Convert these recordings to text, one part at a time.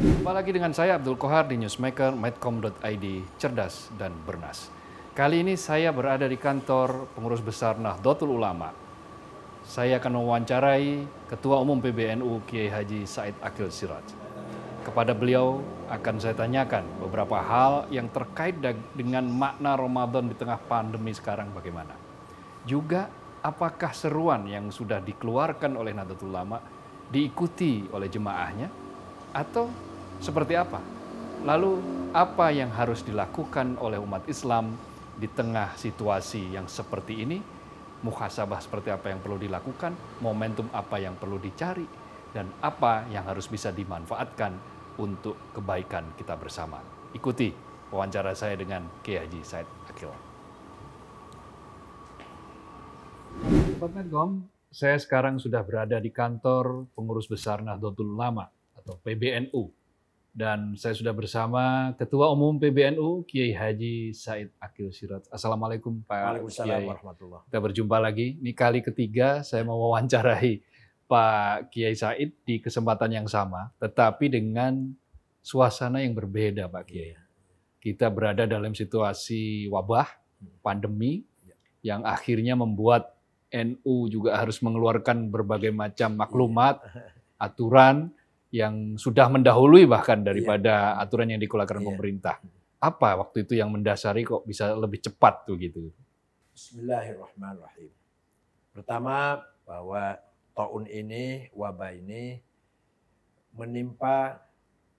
Jumpa lagi dengan saya Abdul Kohar di Newsmaker, medcom.id, cerdas dan bernas. Kali ini saya berada di kantor pengurus besar Nahdlatul Ulama. Saya akan mewawancarai Ketua Umum PBNU Kiai Haji Said Akil Siraj. Kepada beliau akan saya tanyakan beberapa hal yang terkait dengan makna Ramadan di tengah pandemi sekarang bagaimana. Juga apakah seruan yang sudah dikeluarkan oleh Nahdlatul Ulama diikuti oleh jemaahnya atau seperti apa? Lalu apa yang harus dilakukan oleh umat Islam di tengah situasi yang seperti ini? Muhasabah seperti apa yang perlu dilakukan? Momentum apa yang perlu dicari? Dan apa yang harus bisa dimanfaatkan untuk kebaikan kita bersama? Ikuti wawancara saya dengan Kiai Said Akil saya sekarang sudah berada di kantor pengurus besar Nahdlatul Ulama atau PBNU dan saya sudah bersama Ketua Umum PBNU Kiai Haji Said Akil Sirat. Assalamualaikum Pak Waalaikumsalam Kiai. warahmatullahi Kita berjumpa lagi. Ini kali ketiga saya mau wawancarai Pak Kiai Said di kesempatan yang sama, tetapi dengan suasana yang berbeda Pak iya. Kiai. Kita berada dalam situasi wabah, hmm. pandemi, iya. yang akhirnya membuat NU juga harus mengeluarkan berbagai macam iya. maklumat, aturan yang sudah mendahului bahkan iya. daripada aturan yang dikeluarkan iya. pemerintah. Apa waktu itu yang mendasari kok bisa lebih cepat tuh gitu? Bismillahirrahmanirrahim. Pertama bahwa tahun ini, wabah ini menimpa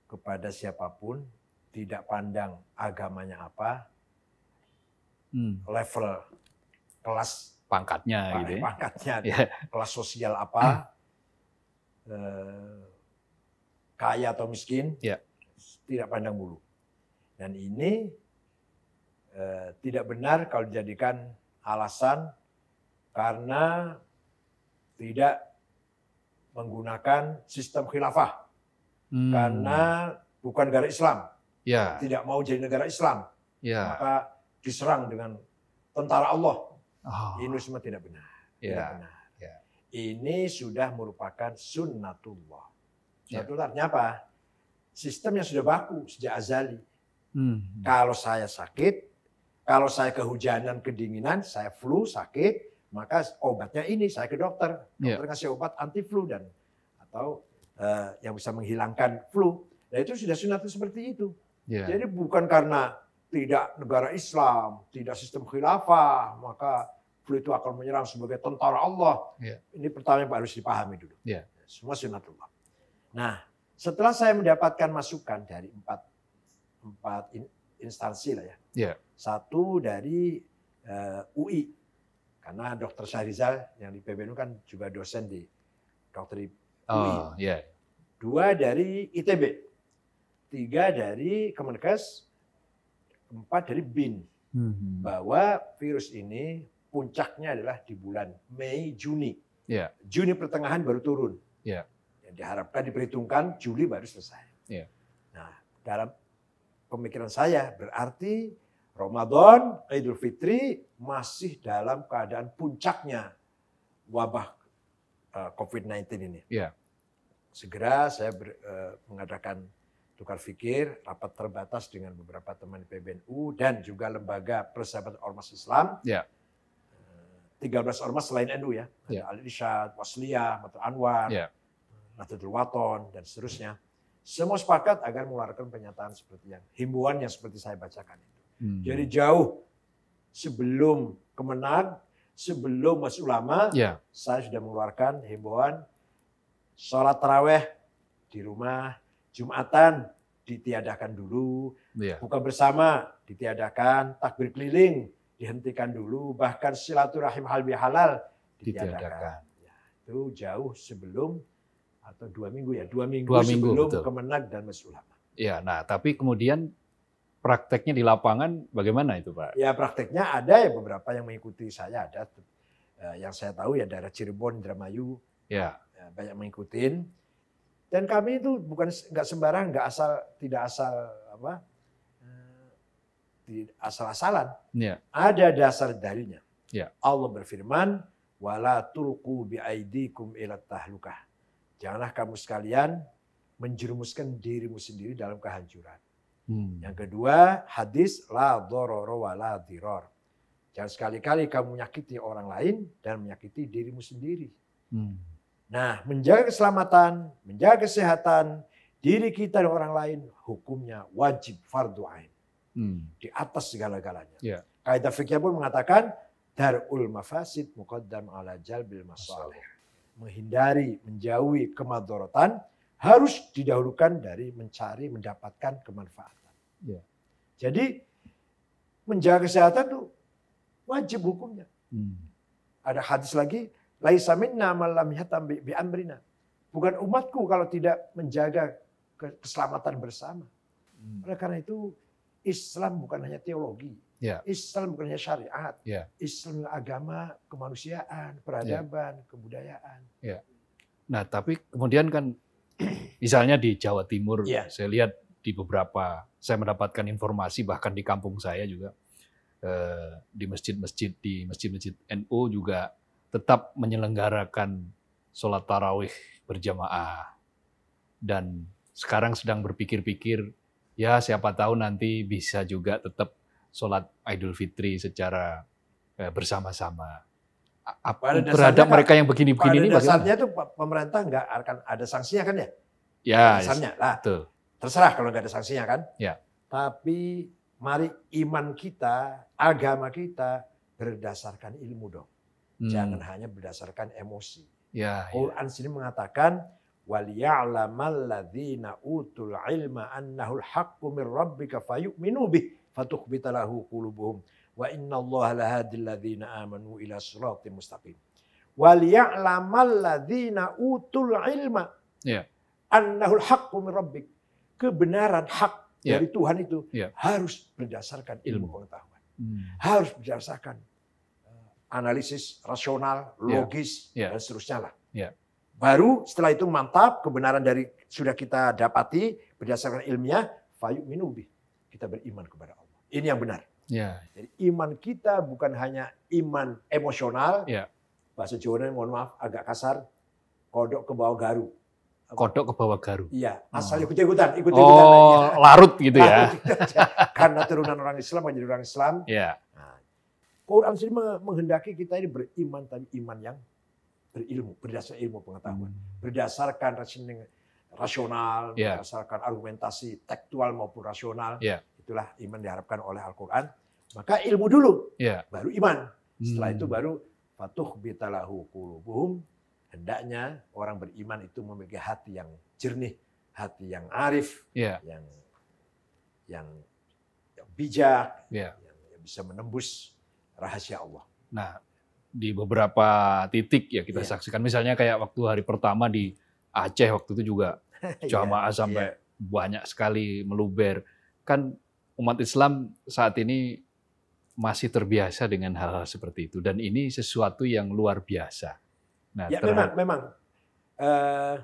kepada siapapun, tidak pandang agamanya apa, hmm. level kelas pangkatnya Pak, gitu ya. Pangkatnya, ya. kelas sosial apa, hmm. eh, kaya atau miskin, ya. tidak pandang bulu. Dan ini eh, tidak benar kalau dijadikan alasan karena tidak menggunakan sistem khilafah. Hmm. Karena bukan negara Islam. Ya. Tidak mau jadi negara Islam. Ya. Maka diserang dengan tentara Allah. Oh. Ini semua tidak benar. Yeah. Tidak benar. Yeah. Ini sudah merupakan sunnatullah. Iya. Sunnatullah yeah. artinya apa? Sistem yang sudah baku sejak azali. Hmm. Kalau saya sakit, kalau saya kehujanan, kedinginan, saya flu, sakit, maka obatnya ini saya ke dokter. Iya. Dokter yeah. ngasih obat anti flu dan atau uh, yang bisa menghilangkan flu. Nah itu sudah sunat seperti itu. Yeah. Jadi bukan karena tidak negara Islam, tidak sistem khilafah, maka Flu itu akan menyerang sebagai tentara Allah. Yeah. Ini pertama yang harus dipahami dulu. Yeah. Semua sunatullah. Nah, setelah saya mendapatkan masukan dari empat, empat instansi lah ya. Yeah. Satu dari uh, eh, UI, karena dokter Syahrizal yang di PBNU kan juga dosen di dokter UI. Oh, yeah. Dua dari ITB, tiga dari Kemenkes, empat dari BIN. Mm hmm. Bahwa virus ini puncaknya adalah di bulan Mei Juni. Yeah. Juni pertengahan baru turun. Yeah. Yang diharapkan diperhitungkan Juli baru selesai. Yeah. Nah dalam pemikiran saya berarti Ramadan, Idul Fitri masih dalam keadaan puncaknya wabah eh, COVID-19 ini. Yeah. Segera saya ber, uh, mengadakan tukar pikir, rapat terbatas dengan beberapa teman PBNU dan juga lembaga persahabatan ormas Islam. Yeah. 13 ormas selain NU ya. Ada yeah. Al-Irsyad, Wasliyah, Matur Anwar, yeah. Nahdlatul Waton, dan seterusnya. Semua sepakat agar mengeluarkan pernyataan seperti yang himbauan yang seperti saya bacakan itu. Hmm. Jadi jauh sebelum kemenang, sebelum Mas Ulama, yeah. saya sudah mengeluarkan himbauan sholat taraweh di rumah, Jumatan ditiadakan dulu, yeah. buka bersama ditiadakan, takbir keliling dihentikan dulu, bahkan silaturahim hal halal ditiadakan. Ya, itu jauh sebelum atau dua minggu ya, dua minggu, dua minggu sebelum betul. Kemenag dan mesulama Ya, nah tapi kemudian prakteknya di lapangan bagaimana itu Pak? Ya prakteknya ada ya beberapa yang mengikuti saya ada. Eh, yang saya tahu ya daerah Cirebon, Dramayu, ya. ya. banyak mengikutin. Dan kami itu bukan nggak sembarang, nggak asal tidak asal apa asal-asalan. Yeah. Ada dasar darinya. Yeah. Allah berfirman, "Wala tulqu aidikum ila tahlukah." Janganlah kamu sekalian menjerumuskan dirimu sendiri dalam kehancuran. Hmm. Yang kedua, hadis la dororo wa la diror. Jangan sekali-kali kamu menyakiti orang lain dan menyakiti dirimu sendiri. Hmm. Nah, menjaga keselamatan, menjaga kesehatan diri kita dan orang lain, hukumnya wajib fardu ain hmm. di atas segala-galanya. Yeah. Kaidah fikih pun mengatakan darul mafasid muqaddam ala jalbil masalih. Menghindari, menjauhi kemadorotan harus didahulukan dari mencari mendapatkan kemanfaatan. Yeah. Jadi menjaga kesehatan itu wajib hukumnya. Hmm. Ada hadis lagi, laisa minna malam yatam bi amrina. Bukan umatku kalau tidak menjaga keselamatan bersama. Hmm. Oleh karena itu Islam bukan hanya teologi. Yeah. Islam bukan hanya syariat. Yeah. Islam agama, kemanusiaan, ya. peradaban, yeah. kebudayaan. Yeah. Nah, tapi kemudian kan misalnya di Jawa Timur yeah. saya lihat di beberapa saya mendapatkan informasi bahkan di kampung saya juga eh, di masjid-masjid di masjid-masjid NU juga tetap menyelenggarakan sholat tarawih berjamaah dan sekarang sedang berpikir-pikir ya siapa tahu nanti bisa juga tetap sholat Idul Fitri secara eh, bersama-sama. Apa terhadap mereka yang begini-begini ini itu pemerintah nggak akan ada sanksinya kan ya? Ya, dasarnya. Ya, lah, betul. terserah kalau nggak ada sanksinya kan. Ya. Tapi mari iman kita, agama kita berdasarkan ilmu dong. Hmm. Jangan hanya berdasarkan emosi. Ya, ya. Quran ya. sini mengatakan wal ya'lamal utul ilma annahu al-haqqu min rabbika fayu'minu bih fatukhbita amanu ila siratim mustaqim utul ilma yeah. Ya. kebenaran hak yeah. dari Tuhan itu ya. harus berdasarkan ilmu hmm. pengetahuan hmm. harus berdasarkan eh, analisis rasional ya. logis dan seterusnya lah Baru setelah itu mantap, kebenaran dari sudah kita dapati berdasarkan ilmiah, fayu minumbi. Kita beriman kepada Allah. Ini yang benar. Ya. Jadi iman kita bukan hanya iman emosional. Ya. Bahasa Jawa mohon maaf agak kasar. Kodok ke bawah garu. Kodok ke bawah garu. Iya, asal oh. ikut-ikutan, ikut-ikutan. Oh, ya. larut gitu ya. Karena turunan orang Islam menjadi orang Islam. Iya. Nah, Quran sendiri menghendaki kita ini beriman tadi iman yang berilmu, berdasarkan ilmu pengetahuan, hmm. berdasarkan reasoning rasional, yeah. berdasarkan argumentasi tekstual maupun rasional. Yeah. Itulah iman diharapkan oleh Al-Qur'an. Maka ilmu dulu, yeah. baru iman. Setelah hmm. itu baru patuh bitalahu qulubuhum. Hendaknya orang beriman itu memiliki hati yang jernih, hati yang arif, yeah. yang yang yang bijak, yeah. yang bisa menembus rahasia Allah. Nah, di beberapa titik ya kita yeah. saksikan. Misalnya kayak waktu hari pertama di Aceh waktu itu juga iya, jamaah yeah, sampai yeah. banyak sekali meluber. Kan umat Islam saat ini masih terbiasa dengan hal-hal seperti itu dan ini sesuatu yang luar biasa. Nah, ya memang memang uh,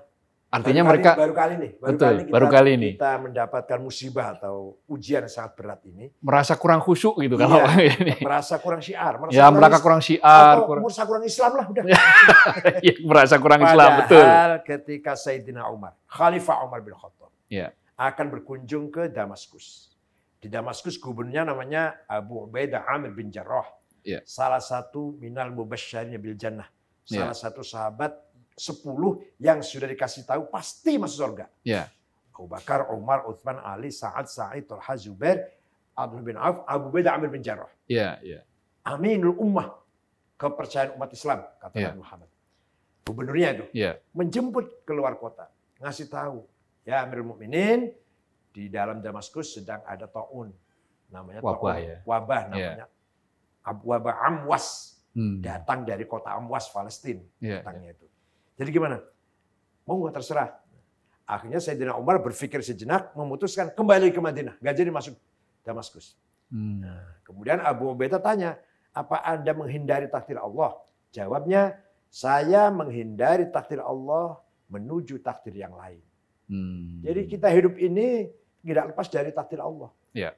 Artinya baru mereka baru kali ini, baru betul, kali kita, baru kali ini kita mendapatkan musibah atau ujian yang sangat berat ini. Merasa kurang khusyuk gitu iya, kalau ini. Merasa kurang syiar, merasa ya, kurang merasa kurang syiar, atau kurang... merasa kurang Islam lah udah. ya, merasa kurang Padahal Islam betul. ketika Sayyidina Umar, Khalifah Umar bin Khattab, ya. akan berkunjung ke Damaskus. Di Damaskus gubernurnya namanya Abu Ubaidah Amir bin Jarrah. Ya. Salah satu minal mubasysyirin bil jannah. Iya. Salah ya. satu sahabat 10 yang sudah dikasih tahu pasti masuk surga. Ya. Abu Bakar, Umar, Uthman, Ali, Sa'ad, Sa'id, Talha, Zubair, Abdul bin Auf, Abu Beda, Amir bin Jarrah. Ya, ya. Aminul Ummah, kepercayaan umat Islam, kata ya. Muhammad. Gubernurnya itu ya. menjemput keluar kota, ngasih tahu, ya Amir Mukminin di dalam Damaskus sedang ada taun, namanya wabah, ya. wabah ya. namanya yeah. wabah Amwas, hmm. datang dari kota Amwas, Palestina, Ya, datangnya ya. itu jadi gimana? Mau nggak terserah. Akhirnya Sayyidina Umar berpikir sejenak, memutuskan kembali ke Madinah. Gak jadi masuk Damaskus. Hmm. Nah, kemudian Abu Ubaidah tanya, apa Anda menghindari takdir Allah? Jawabnya, saya menghindari takdir Allah menuju takdir yang lain. Hmm. Jadi kita hidup ini tidak lepas dari takdir Allah. Ya.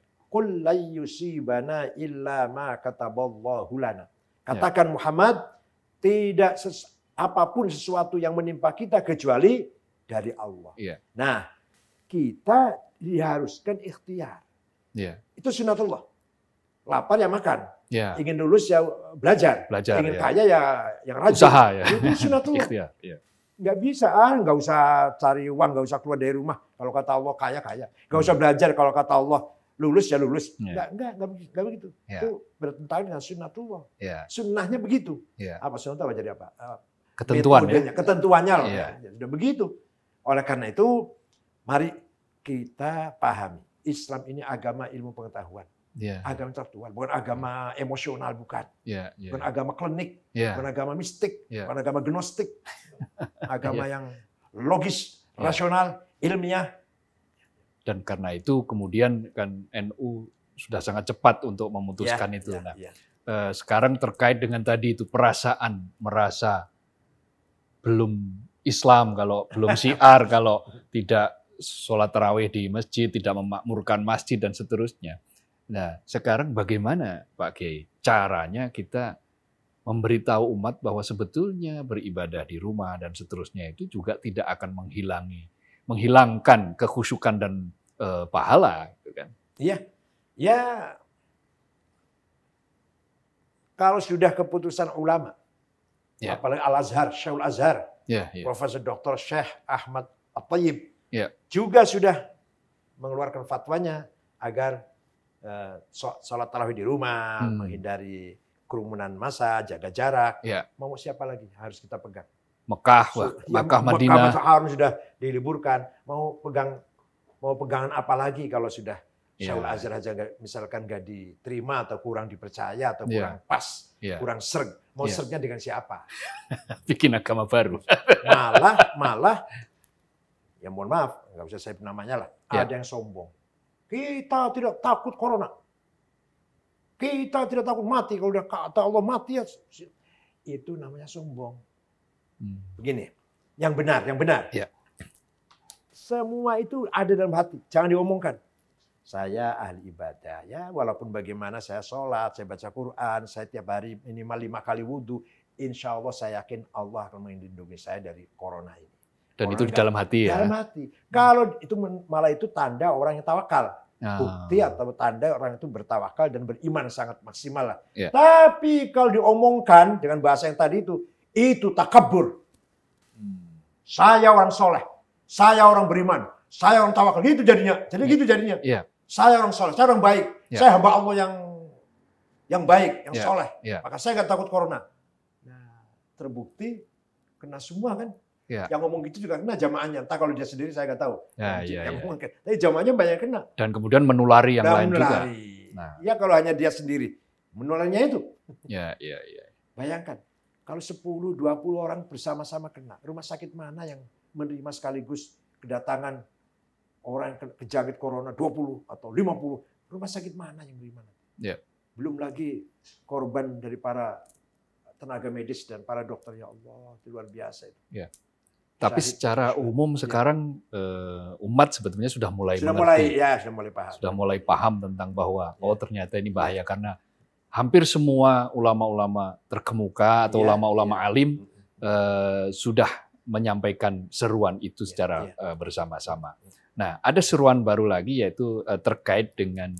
bana la kata illa ma ya. Katakan ya. Muhammad, tidak ses apapun sesuatu yang menimpa kita kecuali dari Allah. Yeah. Nah, kita diharuskan ikhtiar. Yeah. Itu sunatullah. Lapar ya makan. Yeah. Ingin lulus ya belajar. belajar Ingin yeah. kaya ya yang rajin. Usaha ya. Itu sunatullah. Iya. Gak yeah. Gak bisa, ah, gak usah cari uang, gak usah keluar dari rumah. Kalau kata Allah kaya kaya. gak usah hmm. belajar kalau kata Allah lulus ya lulus. Yeah. gak, gak gak, gak begitu. Yeah. Itu bertentangan dengan sunatullah. Yeah. Sunnahnya begitu. Yeah. Apa sunatullah? jadi apa? Eh, ketentuan ya. Ketentuannya loh. Iya. Ya, sudah begitu. Oleh karena itu mari kita pahami Islam ini agama ilmu pengetahuan. Yeah. Agama tertua, bukan agama emosional bukan. Yeah, yeah. Bukan agama klinik, yeah. bukan agama mistik, yeah. bukan agama gnostik. agama yeah. yang logis, yeah. rasional, ilmiah. Dan karena itu kemudian kan NU sudah sangat cepat untuk memutuskan yeah, itu. Yeah, nah, yeah. Eh, sekarang terkait dengan tadi itu perasaan merasa belum Islam, kalau belum siar, kalau tidak sholat terawih di masjid, tidak memakmurkan masjid dan seterusnya. Nah, sekarang bagaimana Pak Kiai caranya kita memberitahu umat bahwa sebetulnya beribadah di rumah dan seterusnya itu juga tidak akan menghilangi menghilangkan kekhusyukan dan e, pahala gitu kan. Iya. Ya kalau sudah keputusan ulama Yeah. Apalagi Al Azhar, Syaul Azhar, yeah, yeah. Profesor Dr. Syekh Ahmad Atayib yeah. juga sudah mengeluarkan fatwanya agar uh, eh, sholat tarawih di rumah, hmm. menghindari kerumunan masa, jaga jarak. Yeah. Mau siapa lagi harus kita pegang? Mekah, so, Mekah, ya, Madinah. Mekah haram sudah diliburkan. Mau pegang mau pegangan apa lagi kalau sudah yeah. Saul iya. Azhar aja misalkan gak diterima atau kurang dipercaya atau iya. kurang yeah. pas, yeah. kurang serg. Mau yeah. sergnya dengan siapa? Bikin agama baru. malah, malah, ya mohon maaf, nggak bisa saya namanya lah. Yeah. Ada yang sombong. Kita tidak takut corona. Kita tidak takut mati. Kalau udah kata Allah mati ya, itu namanya sombong. Hmm. Begini, yang benar, yang benar. Yeah. Semua itu ada dalam hati, jangan diomongkan saya ahli ibadah ya walaupun bagaimana saya sholat saya baca Quran saya tiap hari minimal lima kali wudhu insya Allah saya yakin Allah akan melindungi saya dari corona ini dan corona itu di dalam hati ya dalam hati kalau itu malah itu tanda orang yang tawakal ah. bukti atau tanda orang itu bertawakal dan beriman sangat maksimal lah ya. tapi kalau diomongkan dengan bahasa yang tadi itu itu takabur hmm. saya orang soleh saya orang beriman saya orang tawakal itu jadinya jadi ya. gitu jadinya ya. Saya orang soleh, saya orang baik. Yeah. Saya hamba Allah yang yang baik, yang yeah. soleh. Yeah. Maka saya nggak takut corona. Nah, terbukti kena semua kan. Yeah. Yang ngomong gitu juga kena jamaahnya. Entah kalau dia sendiri saya nggak tahu. Yeah, yeah, yang yeah. Ya. tapi jamaahnya banyak kena. Dan kemudian menulari yang Dan lain menulari. juga. Nah. Ya kalau hanya dia sendiri. Menularnya itu. Ya, ya, ya. Bayangkan. Kalau 10-20 orang bersama-sama kena. Rumah sakit mana yang menerima sekaligus kedatangan orang yang kejangkit corona 20 atau 50, rumah sakit mana yang beriman? mana? Ya. Belum lagi korban dari para tenaga medis dan para dokter ya Allah, itu luar biasa itu. Ya. Tapi secara umum ya. sekarang ya. umat sebetulnya sudah mulai sudah mengerti, mulai ya sudah mulai paham. Sudah mulai paham tentang bahwa ya. oh ternyata ini bahaya karena hampir semua ulama-ulama terkemuka atau ulama-ulama ya, alim uh, sudah menyampaikan seruan itu secara uh, bersama-sama. Nah, ada seruan baru lagi yaitu uh, terkait dengan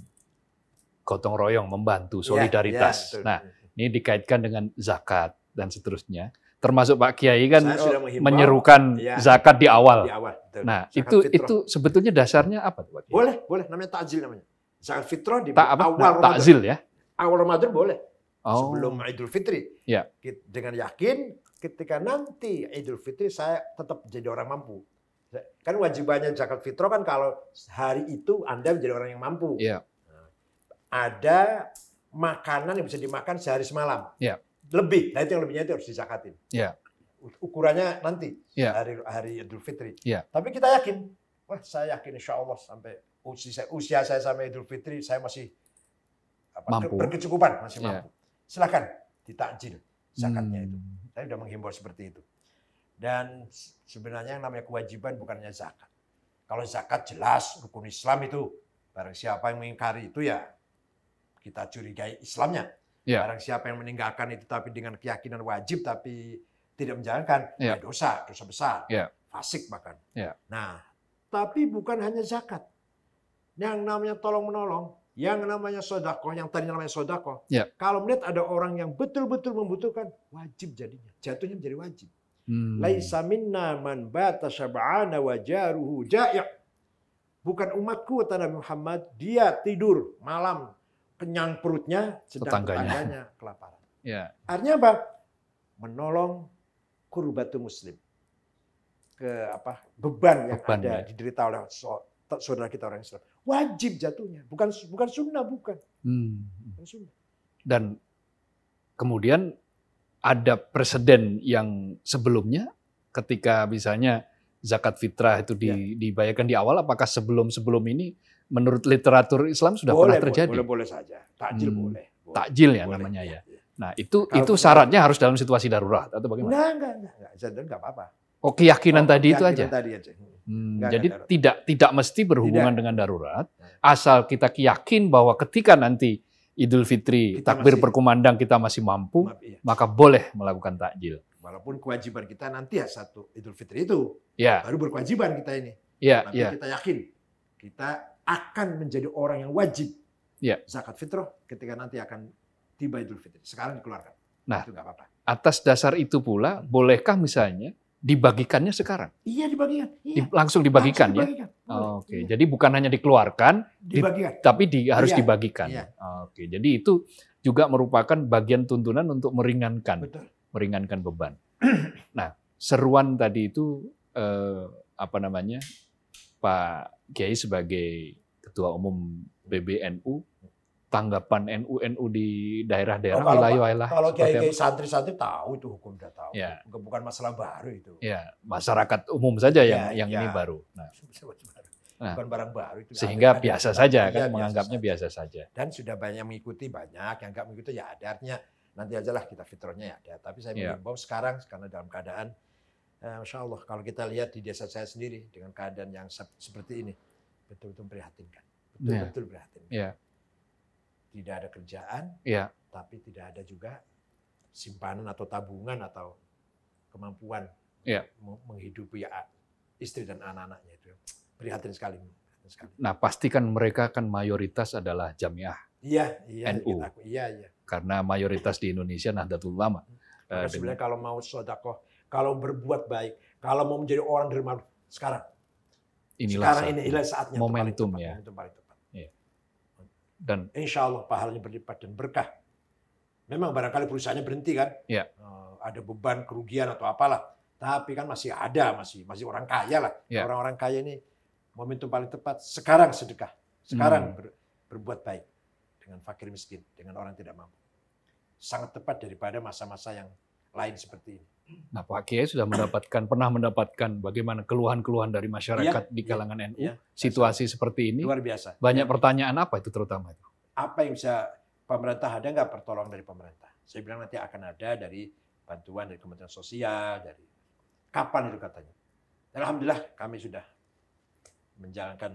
gotong royong, membantu, ya, solidaritas. Yeah, ya, yeah, nah, ini dikaitkan dengan zakat dan seterusnya. Termasuk Pak Kiai kan menyerukan ya, zakat di awal. Di awal Nah, zakat itu fitrah. itu sebetulnya dasarnya apa Pak Boleh, boleh namanya takjil namanya. Zakat fitrah di Ta, awal nah, Takjil ya. Awal Ramadan boleh. Oh. Sebelum Idul Fitri. Ya. Dengan yakin ketika nanti Idul Fitri saya tetap jadi orang mampu kan wajibannya zakat fitrah kan kalau hari itu Anda menjadi orang yang mampu. Yeah. Nah, ada makanan yang bisa dimakan sehari semalam. Yeah. Lebih, nah itu yang lebihnya itu harus dizakatin. Yeah. Ukurannya nanti yeah. hari hari Idul Fitri. Yeah. Tapi kita yakin, wah saya yakin Insya Allah sampai usia saya, usia saya sampai Idul Fitri saya masih apa, mampu. berkecukupan, masih iya. mampu. Yeah. Silakan ditakjil zakatnya hmm. itu. Saya sudah menghimbau seperti itu. Dan sebenarnya yang namanya kewajiban bukannya zakat. Kalau zakat jelas rukun Islam itu barang siapa yang mengingkari itu ya kita curigai Islamnya. Yeah. Barang siapa yang meninggalkan itu tapi dengan keyakinan wajib tapi tidak menjalankan, yeah. ya dosa, dosa besar, yeah. fasik bahkan. Yeah. Nah, tapi bukan hanya zakat. Yang namanya tolong menolong, yang namanya sodako, yang tadi namanya sodako. Yeah. Kalau melihat ada orang yang betul-betul membutuhkan, wajib jadinya. Jatuhnya menjadi wajib. Hmm. Laisa minna man bata syab'ana wa jaruhu ja'i'. Bukan umatku kata Nabi Muhammad, dia tidur malam kenyang perutnya sedang tetangganya, tetangganya kelaparan. Ya. Artinya apa? Menolong kurbatu muslim. Ke apa? Beban yang beban, ada ya. diderita oleh saudara kita orang Islam. Wajib jatuhnya, bukan bukan sunnah bukan. Hmm. Bukan sunnah. Dan kemudian ada presiden yang sebelumnya ketika misalnya zakat fitrah itu di, ya. dibayarkan di awal apakah sebelum sebelum ini menurut literatur Islam sudah boleh, pernah terjadi boleh boleh saja takjil hmm, boleh, boleh takjil ya boleh, namanya ya, ya. ya. nah itu Kalau itu syaratnya harus dalam situasi darurat atau bagaimana enggak enggak enggak enggak, enggak, enggak apa-apa oh keyakinan oh, tadi keyakinan itu aja tadi aja Hmm, hmm enggak, jadi enggak, tidak tidak mesti berhubungan tidak. dengan darurat, ya. asal kita yakin bahwa ketika nanti Idul Fitri, kita takbir masih, berkumandang kita masih mampu, maaf, iya. maka boleh melakukan takjil. Walaupun kewajiban kita nanti ya satu Idul Fitri itu, ya. baru berkewajiban kita ini. Ya, Tapi ya. kita yakin kita akan menjadi orang yang wajib ya. zakat fitrah ketika nanti akan tiba Idul Fitri. Sekarang dikeluarkan. Nah, itu apa-apa. Atas dasar itu pula, bolehkah misalnya dibagikannya sekarang. Iya dibagikan. Iya. Di, langsung dibagikan langsung ya. Dibagikan. Oh, Oke, iya. jadi bukan hanya dikeluarkan, dibagikan. Di, tapi di, harus iya. dibagikan. Iya. Ya? Oke, jadi itu juga merupakan bagian tuntunan untuk meringankan, Betul. meringankan beban. nah, seruan tadi itu eh, apa namanya, Pak Kiai sebagai Ketua Umum PBNU tanggapan NU-NU di daerah-daerah oh, wilayah-wilayah. Kalau kiai-kiai santri-santri tahu itu hukum sudah tahu. Ya. Bukan masalah baru itu. Ya, masyarakat umum saja yang ya, yang ya. ini baru. Nah. Nah, bukan barang baru itu. Sehingga ada, biasa ada, saja kan biasa menganggapnya biasa saja. Dan sudah banyak mengikuti banyak yang nggak mengikuti ya ada artinya nanti aja lah kita fitrahnya ya ada. Tapi saya ya. mengimbau ya. sekarang karena dalam keadaan eh, Masya Allah kalau kita lihat di desa saya sendiri dengan keadaan yang seperti ini betul-betul prihatinkan. Ya. Betul-betul kan? ya. Ya tidak ada kerjaan, ya. tapi tidak ada juga simpanan atau tabungan atau kemampuan ya. menghidupi istri dan anak-anaknya itu prihatin sekali. Nah pastikan mereka kan mayoritas adalah jamiah. Iya, iya, iya NU. iya, iya. Karena mayoritas di Indonesia Nahdlatul Ulama. Maka sebenarnya eh, kalau mau sodakoh, kalau berbuat baik, kalau mau menjadi orang dermawan sekarang. Inilah sekarang ini inilah saatnya momentum ya. Momentum dan insya Allah pahalanya berlipat dan berkah. Memang barangkali perusahaannya berhenti kan, ya. Eh, ada beban kerugian atau apalah, tapi kan masih ada, masih masih orang kaya lah. Ya. Orang-orang kaya ini momentum paling tepat sekarang sedekah, sekarang hmm. ber, berbuat baik dengan fakir miskin, dengan orang tidak mampu. Sangat tepat daripada masa-masa yang lain seperti ini. Nah, Pak Kiai sudah mendapatkan pernah mendapatkan bagaimana keluhan-keluhan dari masyarakat ya, di iya, kalangan ya, NU ya, situasi ya. seperti ini. Luar biasa. Banyak ya. pertanyaan apa itu terutama itu? Apa yang bisa pemerintah ada nggak pertolongan dari pemerintah? Saya bilang nanti akan ada dari bantuan dari Kementerian Sosial dari kapan itu katanya. Dan alhamdulillah kami sudah menjalankan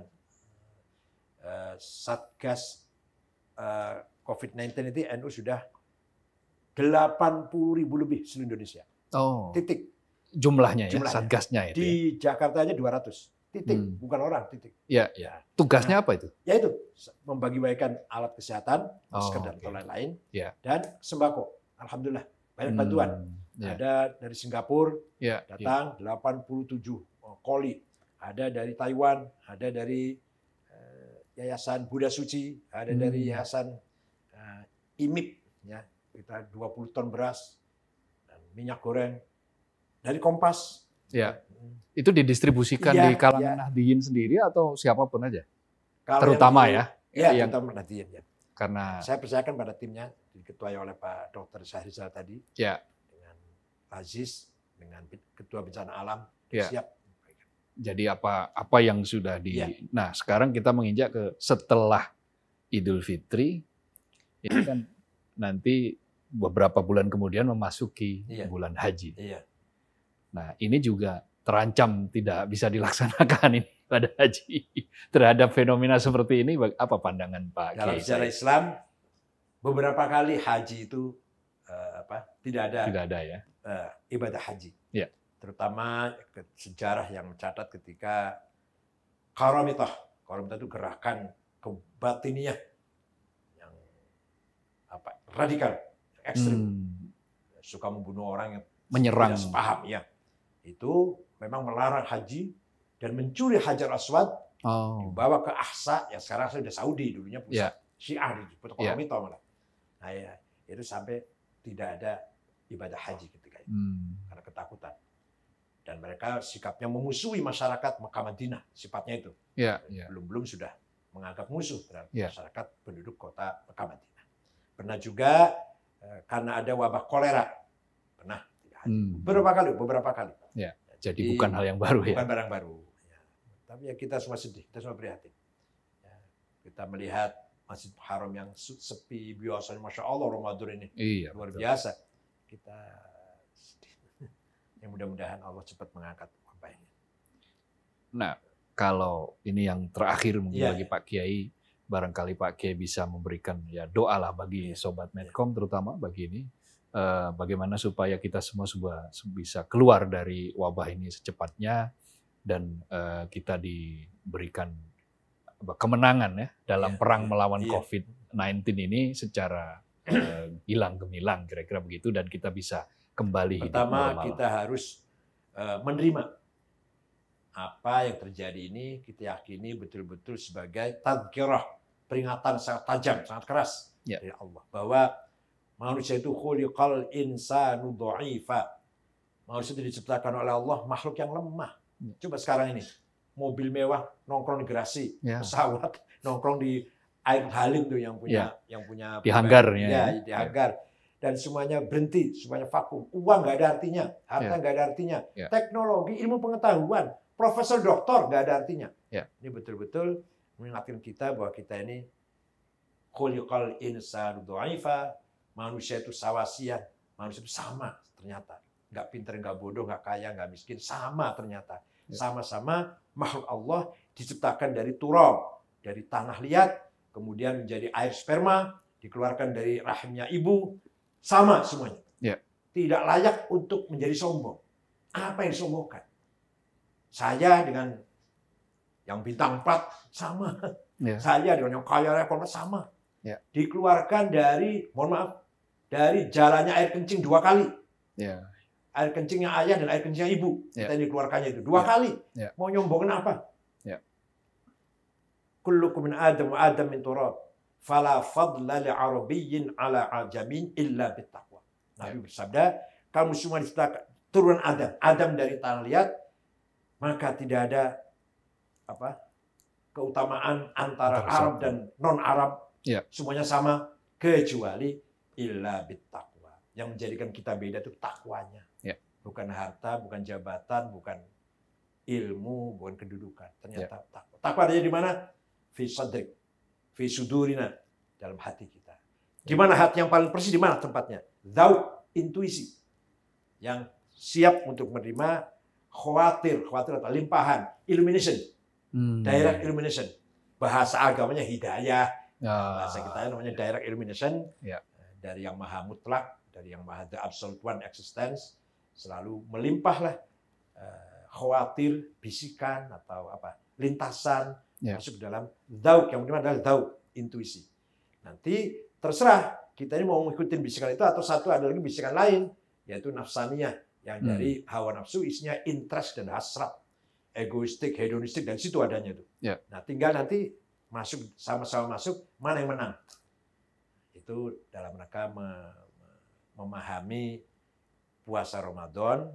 uh, satgas uh, eh, COVID-19 itu NU sudah 80 ribu lebih seluruh Indonesia. Oh. Titik. Jumlahnya, ya, satgasnya itu. Di ya? Jakarta aja 200. Titik, hmm. bukan orang, titik. Iya, ya. ya. Nah. Tugasnya nah, apa itu? Ya itu, membagi-bagikan alat kesehatan, masker oh, dan okay. lain-lain, ya. dan sembako. Alhamdulillah, banyak hmm. bantuan. Ya. Ada dari Singapura, ya, ya. datang ya. 87 koli. Ada dari Taiwan, ada dari uh, Yayasan Buddha Suci, ada hmm. dari Yayasan uh, IMIP, ya, kita 20 ton beras, minyak goreng dari Kompas. Ya. Itu didistribusikan ya, di iya. kalangan ya. Nahdiyin sendiri atau siapapun aja? Kalian Terutama ya ya. yang, terutama Nahdiyin ya. Karena saya percayakan pada timnya diketuai oleh Pak Dr. Syahrizal tadi. Ya. Dengan Aziz, dengan Ketua Bencana Alam, ya. siap. Jadi apa apa yang sudah di ya. Nah, sekarang kita menginjak ke setelah Idul Fitri ini kan nanti beberapa bulan kemudian memasuki iya. bulan haji. Iya. Nah, ini juga terancam tidak bisa dilaksanakan ini pada haji. Terhadap fenomena seperti ini apa pandangan Pak Dalam Kiai? secara Islam beberapa kali haji itu uh, apa? Tidak ada. Tidak ada ya. Uh, ibadah haji. Iya. Terutama sejarah yang mencatat ketika Karamitah. Karamitah itu gerakan kebatiniah yang radikal ekstrim. Hmm. Suka membunuh orang yang menyerang tidak sepaham ya. Itu memang melarang haji dan mencuri Hajar Aswad oh. dibawa ke Ahsa yang sekarang sudah Saudi dulunya pusat yeah. Syiah di Kota ya. Mito yeah. malah. Nah ya, itu sampai tidak ada ibadah haji ketika itu hmm. karena ketakutan. Dan mereka sikapnya memusuhi masyarakat Mekah Madinah sifatnya itu. Yeah, yeah. Belum-belum sudah menganggap musuh terhadap yeah. masyarakat penduduk kota Mekah Madinah. Pernah juga Eh, karena ada wabah kolera. Pernah. Hmm. Beberapa kali, beberapa kali. Ya, jadi, jadi bukan hal yang baru bukan ya. Bukan barang baru. Ya. Tapi ya kita semua sedih, kita semua prihatin. Ya. Kita melihat Masjid Haram yang sepi, biasanya Masya Allah Ramadan ini. Iya, Luar betul. biasa. Kita sedih. Ya mudah-mudahan Allah cepat mengangkat wabah ini. Nah, kalau ini yang terakhir mungkin ya, bagi ya. Pak Kiai, barangkali Pak K bisa memberikan ya doalah bagi iya. sobat Medcom terutama bagi ini uh, bagaimana supaya kita semua sebuah, bisa keluar dari wabah ini secepatnya dan uh, kita diberikan kemenangan ya dalam iya, perang iya, melawan COVID-19 ini secara uh, eh, hilang gemilang kira-kira begitu dan kita bisa kembali Pertama hidup kita harus uh, menerima apa yang terjadi ini kita yakini betul-betul sebagai tadkirah peringatan sangat tajam, sangat keras ya. dari ya Allah bahwa manusia itu khuliqal insanu dha'ifa. Manusia itu diciptakan oleh Allah makhluk yang lemah. Ya. Coba sekarang ini mobil mewah nongkrong di garasi, ya. pesawat nongkrong di air halim tuh yang punya ya. yang punya di hanggar ya, ya, ya di hanggar. Dan semuanya berhenti, semuanya vakum. Uang nggak ada artinya, harta nggak ya. ada artinya, ya. teknologi, ilmu pengetahuan, profesor, doktor nggak ada artinya. Ya. Ini betul-betul mengingatkan kita bahwa kita ini kolikal insanu doaifa, manusia itu sawasia manusia itu sama ternyata. Nggak pinter, nggak bodoh, nggak kaya, nggak miskin, sama ternyata. Ya. Sama-sama makhluk Allah diciptakan dari turab, dari tanah liat, kemudian menjadi air sperma, dikeluarkan dari rahimnya ibu, sama semuanya. Yeah. Tidak layak untuk menjadi sombong. Apa yang sombongkan Saya dengan yang bintang empat sama. Yeah. Saya dengan yang kaya reformas sama. Yeah. Dikeluarkan dari, mohon maaf, dari jalannya air kencing dua kali. Yeah. Air kencingnya ayah dan air kencingnya ibu. Yeah. Kita dikeluarkannya itu dua yeah. kali. Yeah. Mau nyombongin apa? Yeah. Kullukum min adam wa adam min turab. Fala fadla li arabiyyin ala ajamin illa bittaqwa. Ya. Nabi bersabda, kamu semua diciptakan turunan Adam. Adam dari tanah liat, maka tidak ada apa keutamaan antara Arab dan non Arab ya. semuanya sama kecuali illa bittaqwa yang menjadikan kita beda itu takwanya ya. bukan harta bukan jabatan bukan ilmu bukan kedudukan ternyata ya. takwa takwa adanya di mana fi sadri fi sudurina dalam hati kita gimana hati yang paling persis di mana tempatnya zau intuisi yang siap untuk menerima khawatir khawatir atau limpahan illumination Hmm. Direct illumination. Bahasa agamanya hidayah. Ya. Bahasa kita namanya direct illumination. Ya. Dari yang maha mutlak, dari yang maha the absolute one existence, selalu melimpahlah eh, khawatir, bisikan, atau apa lintasan, ya. masuk dalam dauk. Yang pertama adalah dauk, intuisi. Nanti terserah kita ini mau mengikuti bisikan itu atau satu ada lagi bisikan lain, yaitu nafsaniyah yang hmm. dari hmm. hawa nafsu isinya interest dan hasrat egoistik, hedonistik dan situ adanya itu. Ya. Nah, tinggal nanti masuk sama-sama masuk mana yang menang. Itu dalam rangka memahami puasa Ramadan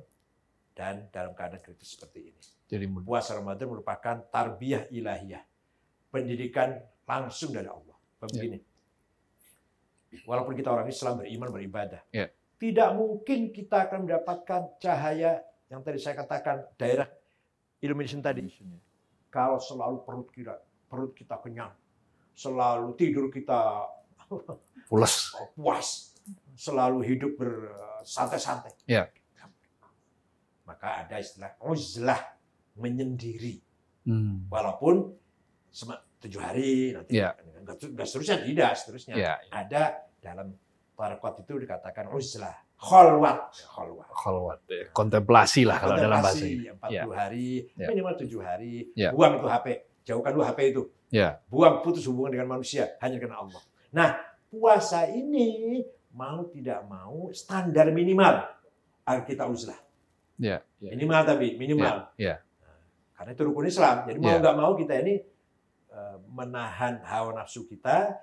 dan dalam keadaan kritis seperti ini. Jadi puasa Ramadan merupakan tarbiyah ilahiyah, pendidikan langsung dari Allah. Begini. Ya. Walaupun kita orang Islam beriman beribadah, Ya. tidak mungkin kita akan mendapatkan cahaya yang tadi saya katakan daerah illumination tadi. Ya. Kalau selalu perut kita perut kita kenyang, selalu tidur kita pulas, puas, selalu hidup bersantai-santai. Ya. Maka ada istilah uzlah menyendiri. Hmm. Walaupun tujuh hari nanti ya. enggak, enggak seterusnya tidak seterusnya ya, ada dalam para kuat itu dikatakan uzlah kholwat, kholwat. Kholwat, kontemplasi lah kalau kontemplasi, dalam bahasa ini. puluh yeah. hari, yeah. minimal tujuh hari, yeah. buang itu HP, jauhkan dulu HP itu. Yeah. Buang putus hubungan dengan manusia, hanya karena Allah. Nah, puasa ini mau tidak mau standar minimal kita uzlah. Yeah. Yeah. Minimal tapi, minimal. Yeah. Yeah. Nah, karena itu rukun Islam. Jadi mau ya. nggak yeah. mau kita ini e, menahan hawa nafsu kita,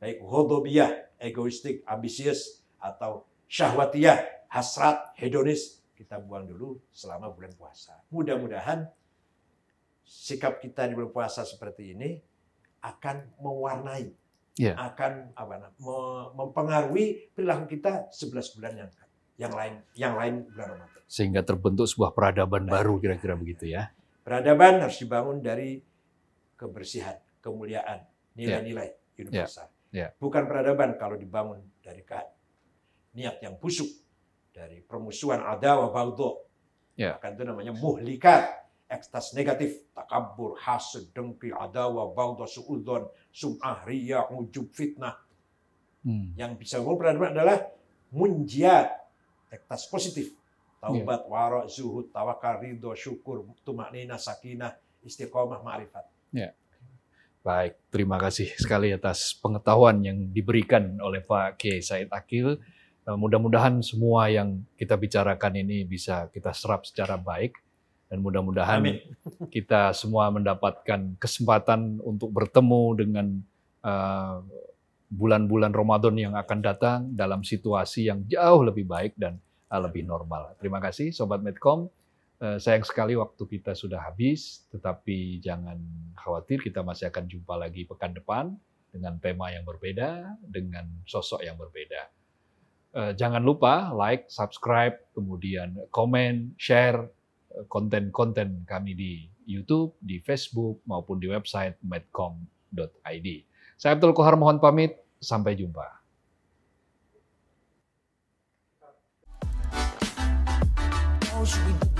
baik hodobiah, egoistik, ambisius, atau syahwatiyah, hasrat, hedonis, kita buang dulu selama bulan puasa. Mudah-mudahan sikap kita di bulan puasa seperti ini akan mewarnai, yeah. akan apa mempengaruhi perilaku kita 11 bulan yang yang lain yang lain bulan Ramadan. Sehingga terbentuk sebuah peradaban nah, baru kira-kira begitu ya. Peradaban harus dibangun dari kebersihan, kemuliaan, ya. nilai-nilai yeah. universal. Yeah. Yeah. Bukan peradaban kalau dibangun dari niat yang busuk dari permusuhan adawa baudo. Ya. Maka itu namanya muhlikat, ekstas negatif, takabur, hasud, dengki, adawa, baudo, suudon, sum'ah, ria, ujub, fitnah. Hmm. Yang bisa gue adalah munjiat, ekstas positif, taubat, yeah. warok, zuhud, tawakal, ridho, syukur, tumaknina, sakinah, istiqomah, ma'rifat. Yeah. Baik, terima kasih sekali atas pengetahuan yang diberikan oleh Pak Kiai Said Akil. Eh, mudah-mudahan semua yang kita bicarakan ini bisa kita serap secara baik dan mudah-mudahan kita semua mendapatkan kesempatan untuk bertemu dengan bulan eh, bulan-bulan Ramadan yang akan datang dalam situasi yang jauh lebih baik dan uh, lebih normal. Terima kasih sobat Medcom. Uh, sayang sekali waktu kita sudah habis, tetapi jangan khawatir kita masih akan jumpa lagi pekan depan dengan tema yang berbeda, dengan sosok yang berbeda. Eh, jangan lupa like, subscribe, kemudian komen, share eh, konten-konten kami di YouTube, di Facebook, maupun di website medcom.id. Saya Abdul Kohar mohon pamit, sampai jumpa. Oh,